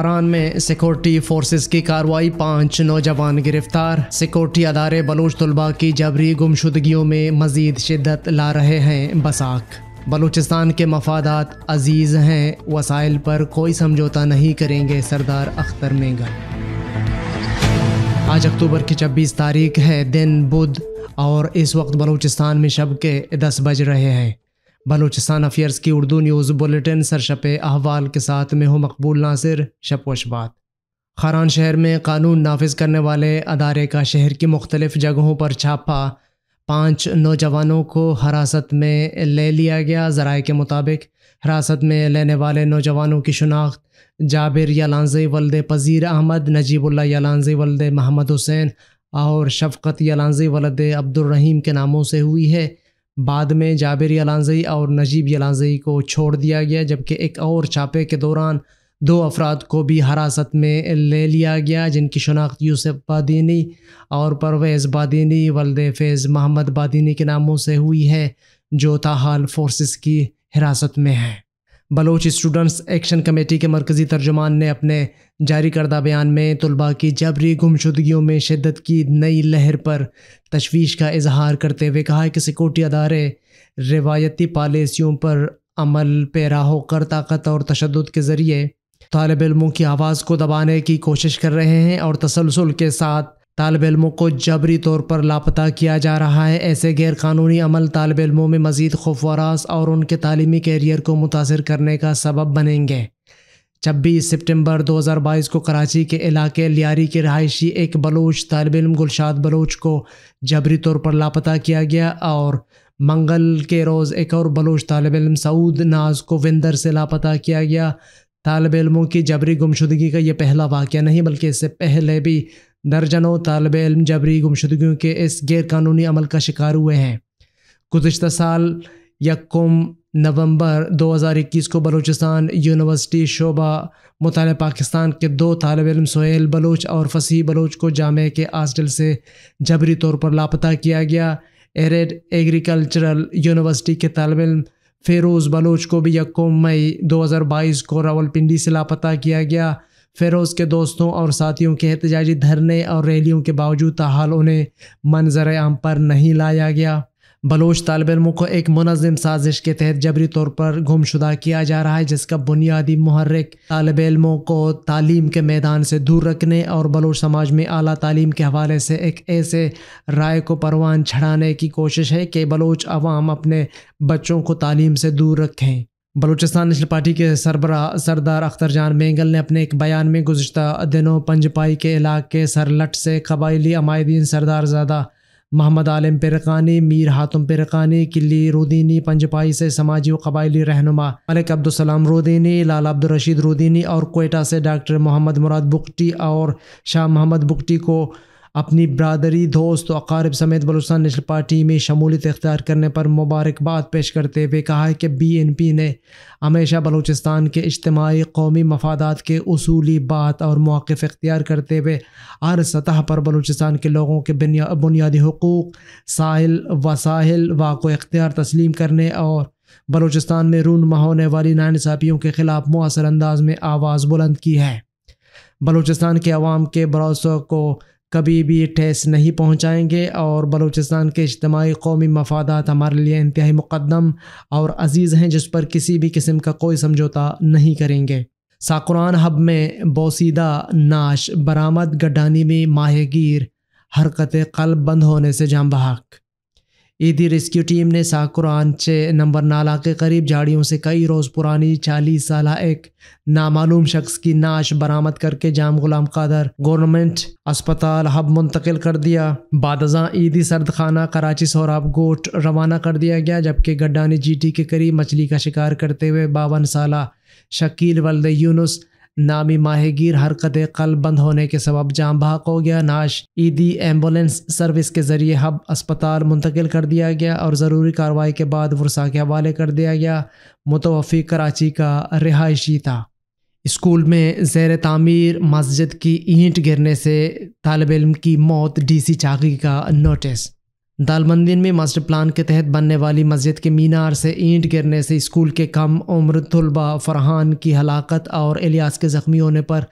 बारान में security forces की कार्रवाई पांच नौजवान गिरफ्तार सिक्योरिटी अदारे बलूच तलबा की जबरी गुमशुदगियों में मजीद शिद्दत ला रहे हैं बसाख बलूचिस्तान के मफादात अजीज हैं वसाइल पर कोई समझौता नहीं करेंगे सरदार अख्तर मेंगा आज अक्टूबर की छब्बीस तारीख है दिन बुध और इस वक्त बलूचिस्तान में शब के दस बज रहे हैं बलूचिस्तान अफेयर्स की उर्दू न्यूज़ बुलेटिन शप अहवाल के साथ में हूँ मकबूल नासिर शपोशबात खारान शहर में कानून नाफिज करने वाले अदारे का शहर की मुख्तलिफ जगहों पर छापा पाँच नौजवानों को हरासत में ले लिया गया जराए के मुताबिक हरासत में लेने वाले नौजवानों की शनाख्त जाबिर यलानजी वल्द पज़ीर अहमद नजीबुल्ला यलानजी वल्द महमद हुसैन और शफकत यलानजी वल्द अब्दुलरहीम के नामों से हुई है बाद में जाबिर यलानजई और नजीब यलानजई को छोड़ दिया गया जबकि एक और छापे के दौरान दो अफराद को भी हरासत में ले लिया गया जिनकी शनाख्त यूसुफ बादीनी और परवेज़ बादीनी वल्द फैज़ मोहम्मद बादीनी के नामों से हुई है जो ताहाल फोर्सेस की हिरासत में हैं बलोच स्टूडेंट्स एक्शन कमेटी के मरकज़ी तर्जुमान ने अपने जारी करदा बयान में तलबा की जबरी गुमशुदगियों में शिदत की नई लहर पर तशवीश का इजहार करते हुए कहा है कि सिक्योरिटी अदारे रिवायती पॉलिसियों पर अमल पैरा होकर ताकत और तशद के ज़रिए तालब इलमों की आवाज़ को दबाने की कोशिश कर रहे हैं और तसलसल के साथ तालब इलमों को जबरी तौर पर लापता किया जा रहा है ऐसे गैरकानूनी अमल तालब इलमों में मज़ीद खफवरास और उनके तालीमी कैरियर को मुतासर करने का सबब बनेंगे छब्बीस सितंबर 2022 को कराची के इलाके लियारी के रहायशी एक बलोच तालब इम गुलशाद बलोच को जबरी तौर पर लापता किया गया और मंगल के रोज़ एक और बलोच तालब इम सऊद नाज को विंदर से लापता किया गया तालब इलमों की जबरी गुमशुदगी का यह पहला वाक़ नहीं बल्कि इससे पहले भी दर्जनों तालब इलम जबरी गुमशुदगियों के इस गैरकानूनी अमल का शिकार हुए हैं गुजशत साल यकम नवंबर 2021 को बलूचिस्तान यूनिवर्सिटी शोबा मुताल पाकिस्तान के दो तालब इलम सोहेल बलोच और फसी बलोच को जामे के हॉस्टल से जबरी तौर पर लापता किया गया एरेड एग्रीकल्चरल यूनिवर्सिटी के तालब इलम फेरोज़ बलोच को भी यकम मई 2022 को रावलपिंडी से लापता किया गया फ़िरोज़ के दोस्तों और साथियों के एहतजाजी धरने और रैलियों के बावजूद ताहाल उन्हें मंजर आम पर नहीं लाया गया बलोच तालब इमों को एक मुनम साजिश के तहत जबरी तौर पर गुमशुदा किया जा रहा है जिसका बुनियादी महरक तालब इलमों को तालीम के मैदान से दूर रखने और बलोच समाज में अली तालीम के हवाले से एक ऐसे राय को परवान चढ़ाने की कोशिश है कि बलोच अवाम अपने बच्चों को तालीम से दूर रखें बलूचिस्तान नेशनल पार्टी के सरबरा सरदार अख्तर जान मेंगल ने अपने एक बयान में गुजशत दिनों पंजपाई के इलाके सरलट से कबायली अमायदीन सरदारजादा मोहम्मद आलम पेरकानी मीर हातम पेरकानी किली रोदीनी पंजपाई से समाजी व कबायली रहनुमा मलिक अब्दुलसलाम रोदीनी लाल अब्दुलरशीद रोदीनी और कोयटा से डॉक्टर मोहम्मद मुराद बुगटी और शाह मोहम्मद बुगटी को अपनी बरदरी दोस्त अकारब समेत बलोचान नेशनल पार्टी में शमूलियत इख्तियार करने पर मुबारकबाद पेश करते हुए कहा है कि बी एन पी ने हमेशा बलूचिस्तान के इज्तमी कौमी मफादा के असूली बात और मौक़ इख्तियार करते हुए हर सतह पर बलूचिस्तान के लोगों के बुनियादी हकूक़ साहिल वसाहल वाको इख्तियार तस्लीम करने और बलूचिस्तान में रूनमा होने वाली नानसाबियों के ख़िलाफ़ मौसर अंदाज में आवाज़ बुलंद की है बलूचिस्तान के अवाम के भरोसों को कभी भी ठेस नहीं पहुँचाएँगे और बलूचिस्तान के इज्तमी कौमी मफादत हमारे लिए इंतहाई मुकदम और अजीज़ हैं जिस पर किसी भी किस्म का कोई समझौता नहीं करेंगे साकुरान हब में बोसीदा नाश बरामद गड्ढानी में माहगीर हरकत कल बंद होने से जाम बहाक ईदी रेस्क्यू टीम ने साकुर आंचे नंबर नाला के करीब झाड़ियों से कई रोज़ पुरानी चालीस साल एक नामालूम शख्स की नाश बरामद करके जाम गुलाम कादर गवर्नमेंट अस्पताल हब मुंतकिल कर दिया बादजा ईदी सर्द खाना कराची सौराब गोट रवाना कर दिया गया जबकि गड्डानी जीटी के करीब मछली का शिकार करते हुए बावन साल शकील वल्द यूनुस नामी माहिगीर हरकत कल बंद होने के सबब जाम भाग हो गया नाश ईदी एम्बुलेंस सर्विस के जरिए हब अस्पताल मुंतकिल कर दिया गया और ज़रूरी कार्रवाई के बाद वर्षा के हवाले कर दिया गया मुतवफ़ी कराची का रिहायशी था स्कूल में जैर तमीर मस्जिद की ईंट गिरने से तालब इम की मौत डी सी चाकी का नोटिस दालमंदिन में मास्टर प्लान के तहत बनने वाली मस्जिद के मीनार से ईंट गिरने से स्कूल के कम उम्र तलबा फरहान की हलाकत और एलियास के ज़ख्मी होने पर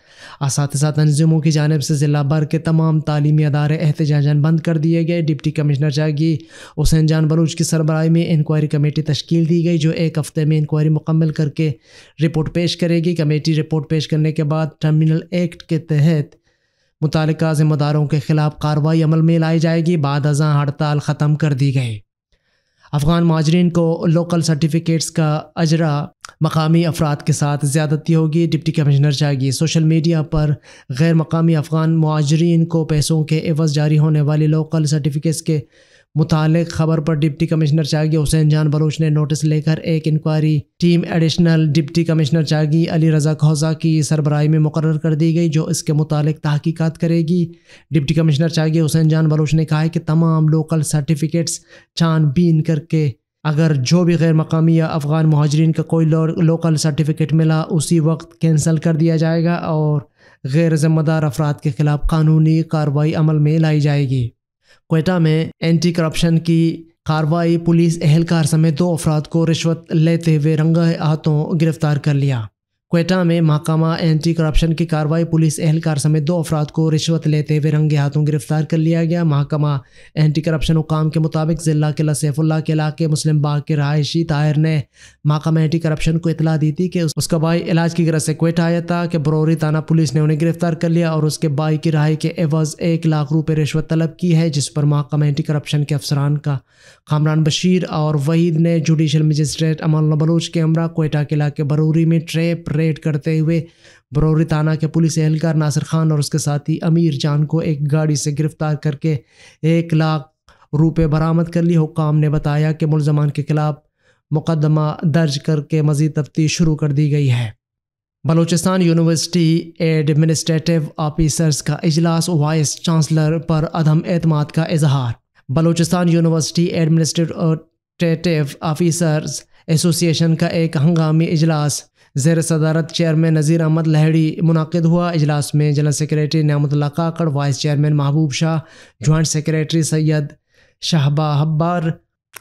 इस तंजीमों की जानब से ज़िला भर के तमाम तलीमी अदारे एहतजाजन बंद कर दिए गए डिप्टी कमिश्नर जागी हुसैन जान बलूच की सरबराही में इंक्वायरी कमेटी तश्कील दी गई जो एक हफ़्ते में इंक्वायरी मुकम्मल करके रिपोर्ट पेश करेगी कमेटी रिपोर्ट पेश करने के बाद टर्मिनल एक्ट के तहत मुतल ज़िम्मेदारों के खिलाफ कार्रवाई अमल में लाई जाएगी बाद अजा हड़ताल ख़त्म कर दी गई अफ़गान माजरीन को लोकल सर्टिफिकेट्स का अजरा मकामी अफराद के साथ ज़्यादती होगी deputy commissioner Chagai social media पर गैर मकामी अफ़गान माजरीन को पैसों के एवज जारी होने वाले लोकल सर्टिफिकेट्स के मुतल खबर पर डिप्टी कमिश्नर चागी हुसैन जान बलोच ने नोटिस लेकर एक inquiry team additional deputy commissioner Chagai Ali Raza Khawaja की सरबराही में मुकर कर दी गई जो इसके मुतल तहकीक़त करेगी डिप्टी कमिश्नर चागी हुसैन जान बलोच ने कहा है कि तमाम लोकल सर्टिफिकेट्स छानबीन करके अगर जो भी गैर मकामी या अफ़गान महाजरीन का कोई लो, लोकल सर्टिफिकेट मिला उसी वक्त कैंसिल कर दिया जाएगा और गैर ज़िम्मेदार अफराद के ख़िलाफ़ कानूनी कार्रवाई अमल में लाई जाएगी कोयटा में एंटी करप्शन की कार्रवाई पुलिस एहलकार समेत दो अफराद को रिश्वत लेते हुए रंगे हाथों गिरफ्तार कर लिया कोयटा में महकमा एंटी करप्शन की कार्रवाई पुलिस एहलकार समेत दो अफराद को रिश्वत लेते हुए रंगे हाथों गिरफ्तार कर लिया गया महकमा एंटी करप्शन हुकाम के मुताबिक ज़िला किला सैफुल्ला के इलाके मुस्लिम बाग के रहायशी ताहिर ने महकमा एंटी करप्शन को इतला दी थी कि उसका भाई इलाज की गरज से कोयटा आया था कि बरौरी थाना पुलिस ने उन्हें गिरफ्तार कर लिया और उसके भाई की रहाई के एवज़ एक लाख रुपये रिश्वत तलब की है जिस पर महकमा एंटी करप्शन के अफसरान का कामरान बशीर और वहीद ने जुडिशल मजिस्ट्रेट अमल बलोच के अमरा कोयटा के इलाके बरौरी में ट्रेप रेड करते हुए बरौरी थाना के पुलिस एहलकार नासिर खान और उसके साथी अमीर जान को एक गाड़ी से गिरफ्तार करके एक लाख रुपये बरामद कर ली हुकाम ने बताया कि मुलजमान के खिलाफ मुकदमा दर्ज करके मजीद तफ्तीश शुरू कर दी गई है बलूचिस्तान यूनिवर्सिटी एडमिनिस्ट्रेटिव ऑफिसर्स का अजलास वाइस चांसलर पर अदम एतमाद का इजहार Balochistan university administrative officers association का एक हंगामी इजलास जेर सदारत चेयरमैन नज़ीर अहमद लहड़ी मुनद हुआ अजलास में general secretary Niamatullah Kakar vice chairman Mehboob Shah joint secretary Syed Shahba Habbar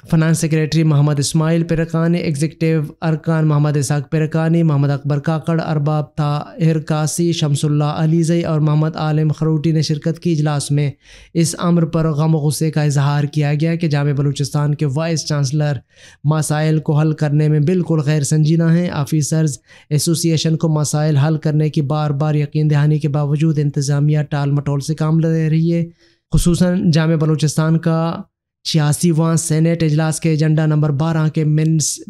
finance secretary Mohammad Ismail Pirkani executive अरकान मोहम्मद इसाक पिरकानी मोहम्मद अकबर काकड़ अरबाब ताहिर कासी शमसुल्ला अलीज़ई और मोहम्मद आलम खरूटी ने शिरकत की इजलास में इस अमर पर गम गुस्से का इजहार किया गया कि जाम बलूचिस्तान के वाइस चांसलर मसाइल को हल करने में बिल्कुल गैर संजीदा हैं आफिसर्स एसोसिएशन को मसाइल हल करने की बार बार यकीन दहानी के बावजूद इंतज़ामिया टाल मटोल से काम ले रही है खसूस जाम बलूचिस्तान का छियासीवा सेनेट इजलास के एजेंडा नंबर बारह के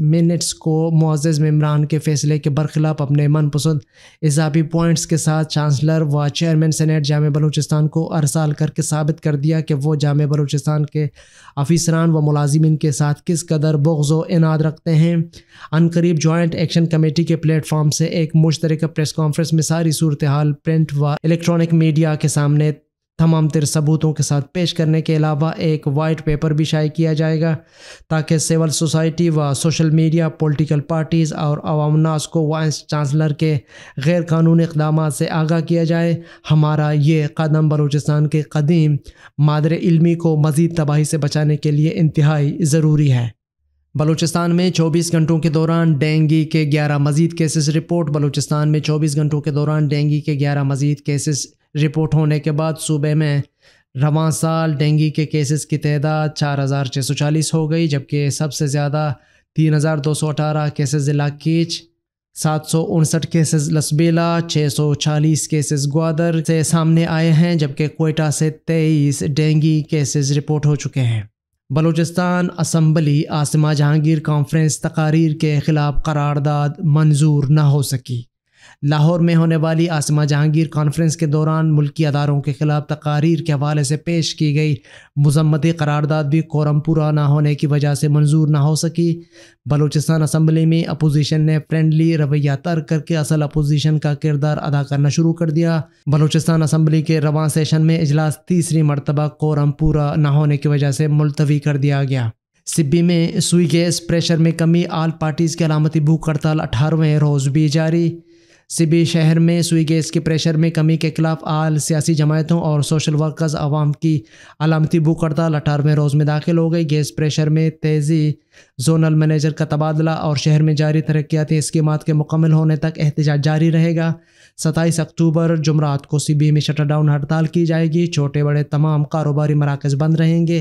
मिनट्स को मोजेज इमरान के फैसले के बरखिलाफ अपने मनपसंद इजाफी पॉइंट्स के साथ चांसलर व चेयरमैन सेनेट जाम बलूचिस्तान को अरसाल करके साबित कर दिया कि वो जाम बलूचिस्तान के अफिसरान व मुलाजिमिन के साथ किस कदर बग्ज़ इनाद रखते हैं अनकरीब जॉइंट एक्शन कमेटी के प्लेटफॉर्म से एक मुश्तर प्रेस कॉन्फ्रेंस में सारी सूरत हाल प्रिंट व इलेक्ट्रॉनिक मीडिया के सामने तमाम तर सबूतों के साथ पेश करने के अलावा एक वाइट पेपर भी शाये किया जाएगा ताकि सिविल सोसाइटी व सोशल मीडिया पॉलिटिकल पार्टीज़ और अवामनास को वाइस चांसलर के गैर कानूनी इकदाम से आगाह किया जाए हमारा ये कदम बलूचिस्तान के कदीम मादर इलमी को मज़ीद तबाही से बचाने के लिए इंतहाई ज़रूरी है बलूचिस्तान में 24 घंटों के दौरान डेंगी के 11 मजीद केसेस रिपोर्ट बलूचिस्तान में 24 घंटों के दौरान डेंगी के 11 मजीद केसेस रिपोर्ट होने के बाद सूबे में रवान साल डेंगी के केसेस की तदाद चार हज़ार छः सौ चालीस हो गई जबकि सबसे ज़्यादा तीन हज़ार दो सौ अठारह केसेस ज़िला कीच सात सौ उनसठ केसेस लसबेला छः सौ चालीस केसेस ग्वादर से सामने आए हैं जबकि कोयटा से तेईस डेंगी केसेस रिपोर्ट हो चुके हैं बलूचिस्तान असम्बली आसमा जहांगीर कॉन्फ्रेंस तकारीर के ख़िलाफ़ करारदाद मंजूर न हो सकी लाहौर में होने वाली आसमा जहांगीर कॉन्फ्रेंस के दौरान मुल्की अदारों के खिलाफ तकारीर के हवाले से पेश की गई मजम्मती करारदाद भी कोरम पूरा ना होने की वजह से मंजूर ना हो सकी बलूचिस्तान असम्बली में अपोजिशन ने फ्रेंडली रवैया तर्क करके असल अपोजिशन का किरदार अदा करना शुरू कर दिया बलूचिस्तान असम्बली के रवान सेशन में इजलास तीसरी मरतबा कोरम पूरा ना होने की वजह से मुलतवी कर दिया गया सिब्बी में सुई गैस प्रेशर में कमी आल पार्टीज़ की अलामती भूख हड़ताल अठारहवें रोज़ भी जारी सिबी शहर में सुई गैस के प्रेशर में कमी के खिलाफ आल सियासी जमायतों और सोशल वर्कर्स आवाम की अलामती भूख हड़ताल अठारहवें रोज़ में दाखिल हो गई गैस प्रेशर में तेज़ी जोनल मैनेजर का तबादला और शहर में जारी तरक्याती इस्कीम के मुकम्मल होने तक एहतजाज जारी रहेगा सत्ताईस अक्टूबर जुमरात को सी बी में शटर डाउन हड़ताल की जाएगी छोटे बड़े तमाम कारोबारी मराकज़ बंद रहेंगे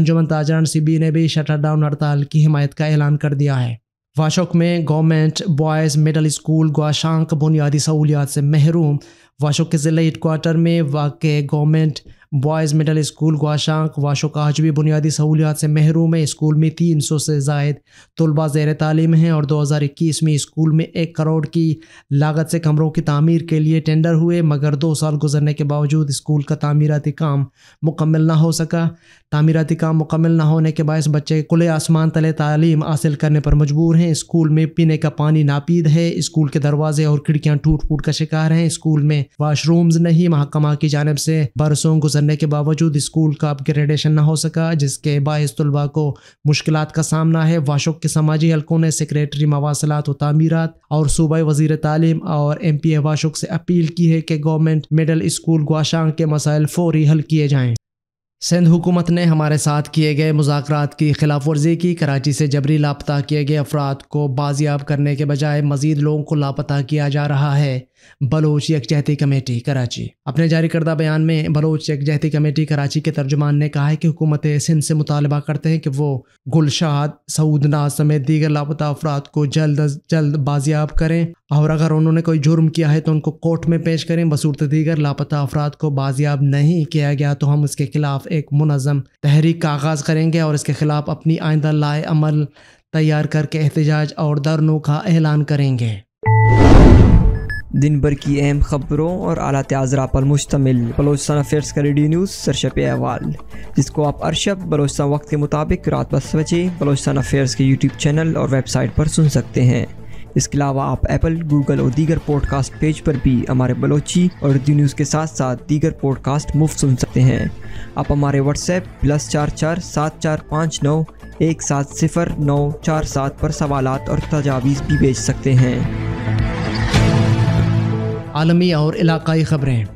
अंजुमन ताजरान सिबी ने भी शटर डाउन हड़ताल की हिमायत का ऐलान कर दिया है वाशोक में government boys middle school Gwashank बुनियादी सहूलियात से महरूम वाशोक के ज़िले हेड क्वार्टर में वाक़ government boys middle school Gwashank Washuk आज भी बुनियादी सहूलियात से महरूम है स्कूल में तीन सौ से जायद तलबा ज़ैर तालीम हैं और दो हज़ार इक्कीस में स्कूल में एक करोड़ की लागत से कमरों की तमीर के लिए टेंडर हुए मगर दो साल गुजरने के बावजूद स्कूल का तमीरती काम मुकम्मल ना हो सका तमीराती काम मुकम्मल ना होने के बायस बच्चे खुले आसमान तले तालीम हासिल करने पर मजबूर हैं स्कूल में पीने का पानी नापीद है स्कूल के दरवाजे और खिड़कियाँ टूट फूट का शिकार हैं स्कूल में वाशरूम्स नहीं महकमा की जानब से बरसों गुजरने के बावजूद स्कूल का अपग्रेडेशन ना हो सका जिसके बायस तलबा को मुश्किल का सामना है वाशोक के समाजी हलकों ने सेक्रेटरी मवासलात व तमीरत और सूबाई वजीर तालीम और एम पी ए वाशोक से अपील की है कि गवर्नमेंट मिडल स्कूल गुआशांग के मसाइल फौरी हल किए जाएँ सिंध हुकूमत ने हमारे साथ किए गए मुजात की खिलाफ वर्जी की कराची से जबरी लापता किए गए अफराद को बाजियाब करने के बजाय मजीद लोगों को लापता किया जा रहा है बलोच यकजहती कमेटी कराची अपने जारी करदा बयान में बलोच यकजहती कमेटी कराची के तर्जुमान ने कहा है कि हुकूमत सिंध से मुतालबा करते हैं कि वो गुलशाद सऊदना समेत दीगर लापता अफराद को जल्द अज जल्द बाजियाब करें और अगर उन्होंने कोई जुर्म किया है तो उनको कोर्ट में पेश करें बसूरत दीगर लापता अफराद को बाजियाब नहीं किया गया तो हम उसके खिलाफ एक मुनज़म तहरीक का आगाज़ करेंगे और इसके खिलाफ अपनी आइंदा लाए अमल तैयार करके एहतजाज और दरनों का ऐलान करेंगे दिन भर की अहम खबरों और आला आजरा पर मुश्तमिल बलोचस्तान अफेयर्स का रेडियो न्यूज़ सरशप अहवाल जिसको आप अरशब बलोचस्तान वक्त के मुताबिक रात दस बजे बलोचस्तान अफेयर्स के यूट्यूब चैनल और वेबसाइट पर सुन सकते हैं इसके अलावा आप एप्पल गूगल और दीगर पॉडकास्ट पेज पर भी हमारे बलोची और उर्दू न्यूज़ के साथ साथ दीगर पॉडकास्ट मुफ्त सुन सकते हैं आप हमारे व्हाट्सएप प्लस चार चार सात चार पाँच नौ एक सात सिफर नौ चार सात पर सवाल और तजावीज़ भी भेज सकते हैं आलमी और इलाकई ख़बरें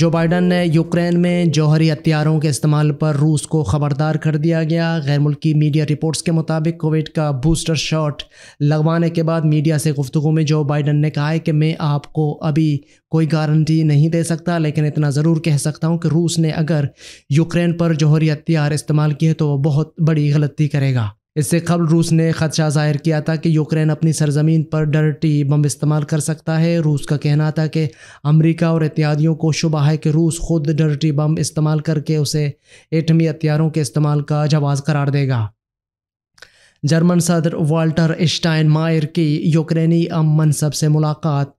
जो बाइडन ने यूक्रेन में जौहरी हथियारों के इस्तेमाल पर रूस को ख़बरदार कर दिया गया गैर मुल्की मीडिया रिपोर्ट्स के मुताबिक कोविड का बूस्टर शॉट लगवाने के बाद मीडिया से गुफ्तु में जो बाइडन ने कहा है कि मैं आपको अभी कोई गारंटी नहीं दे सकता लेकिन इतना ज़रूर कह सकता हूँ कि रूस ने अगर यूक्रेन पर जौहरी हथियार इस्तेमाल किए तो वह बहुत बड़ी गलती करेगा इससे कबल रूस ने खदशा जाहिर किया था कि यूक्रेन अपनी सरजमीन पर डर्टी बम इस्तेमाल कर सकता है रूस का कहना था कि अमेरिका और इत्यादियों को शुबा है कि रूस खुद डर्टी बम इस्तेमाल करके उसे एटमी हथियारों के इस्तेमाल का जवाब करार देगा जर्मन सदर वाल्टर स्टाइन मायर की यूक्रेनी अम मनसब से मुलाकात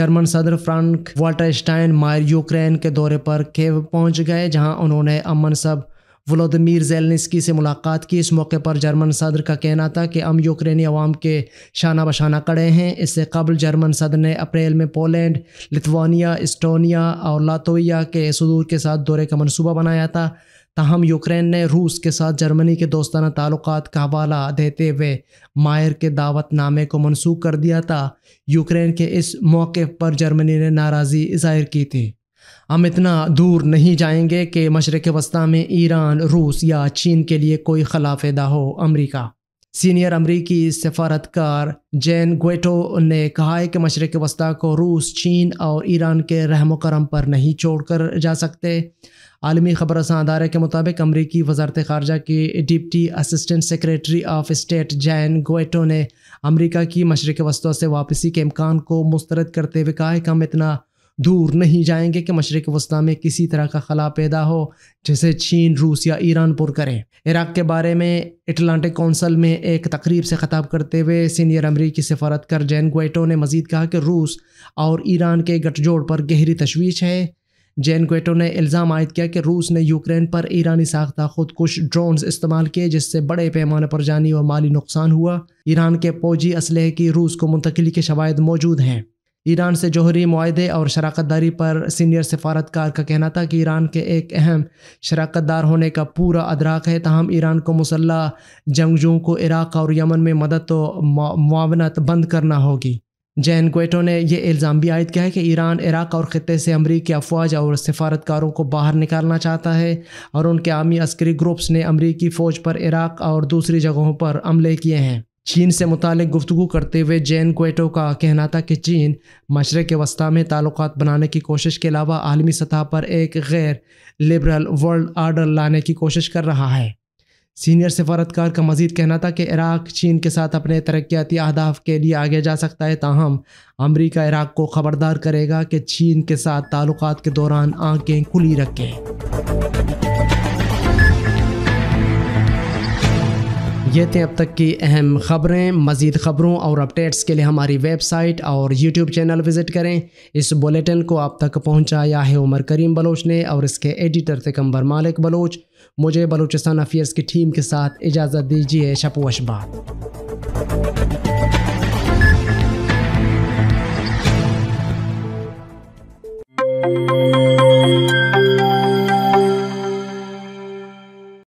जर्मन सदर Frank Walter Steinmeier Ukraine के दौरे पर केव पहुंच गए जहां उन्होंने अम मनसब वलोदमिर जेलनिस्की से मुलाकात की इस मौके पर जर्मन सदर का कहना था कि हम यूक्रेनी अवाम के शाना बशाना कड़े हैं इससे कबल जर्मन सदर ने अप्रैल में पोलैंड लिथवानिया इस्टोनिया और लातोया के सदूर के साथ दौरे का मनसूबा बनाया था ताहम यूक्रेन ने रूस के साथ जर्मनी के दोस्ताना ताल्लुक का हवाला देते हुए मायर के दावतनामे को मनसूख कर दिया था यूक्रेन के इस मौके पर जर्मनी ने नाराज़गी जाहिर की थी हम इतना दूर नहीं जाएंगे कि मशरक़ वस्ती में ईरान रूस या चीन के लिए कोई खिलाफदा हो अमरीका सीनियर अमरीकी सफारतकार जैन गोटो ने कहा है कि मशरक़ वस्ती को रूस चीन और ईरान के रहम करम पर नहीं छोड़ कर जा सकते आलमी खबर अदारे के मुताबिक अमरीकी वजारत खारजा की deputy assistant secretary of state जैन गोटो ने अमरीका की मशरक़ वस्तों से वापसी के इम्कान को मुस्तरद करते हुए कहा है कि हम इतना दूर नहीं जाएंगे कि मशरक़ वस्ती में किसी तरह का खला पैदा हो जैसे चीन रूस या ईरान पुर करें इराक़ के बारे में अटलांटिक कौंसल में एक तकरीब से ख़ताब करते हुए सीनियर अमरीकी सफारतकर जैन गोटो ने मज़ीद कहा कि रूस और ईरान के गठजोड़ पर गहरी तशवीश है जैन ग्वेटो ने इल्ज़ाम आयद किया कि रूस ने यूक्रेन पर ईरानी साख्ता खुदकुश ड्रोन इस्तेमाल किए जिससे बड़े पैमाने पर जानी और माली नुकसान हुआ ईरान के फौजी असलहे की रूस को मुंतकली के शवायद मौजूद हैं ईरान से जौहरी माहे और शराकत दारी पर सीनियर सफारतकार का कहना था कि ईरान के एक अहम शराकत दार होने का पूरा अदराक है तहम ईरान को मुसल्ह जंगजुओं को इराक़ और यमन में मदद तो मुआवनत बंद करना होगी जैन क्वेटो ने यह इल्ज़ाम भी आयद किया है कि ईरान इराक़ और ख़त्े से अमरीकी अफवाज और सफारतकारों को बाहर निकालना चाहता है और उनके आर्मी अस्करी ग्रुप्स ने अमरीकी फ़ौज पर इराक़ और दूसरी जगहों पर हमले किए हैं चीन से मुतल गुफ्तु करते हुए जैन कोटो का कहना था कि चीन मशरक़ वस्ती में ताल्लुक बनाने की कोशिश के अलावा आलमी सतह पर एक गैर लिबरल वर्ल्ड आर्डर लाने की कोशिश कर रहा है सीनियर सफारतकार का मजीद कहना था कि इराक चीन के साथ अपने तरक्याती अहदाफ के लिए आगे जा सकता है ताहम अमरीका इराक को ख़बरदार करेगा कि चीन के साथ ताल्लुक के दौरान आंखें खुली रखें ये थे अब तक की अहम खबरें मज़ीद खबरों और अपडेट्स के लिए हमारी वेबसाइट और यूट्यूब चैनल विज़िट करें इस बुलेटिन को आप तक पहुंचाया है उमर करीम बलोच ने और इसके एडिटर थे मालिक बलोच मुझे बलूचिस्तान अफेयर्स की टीम के साथ इजाज़त दीजिए शपोश बात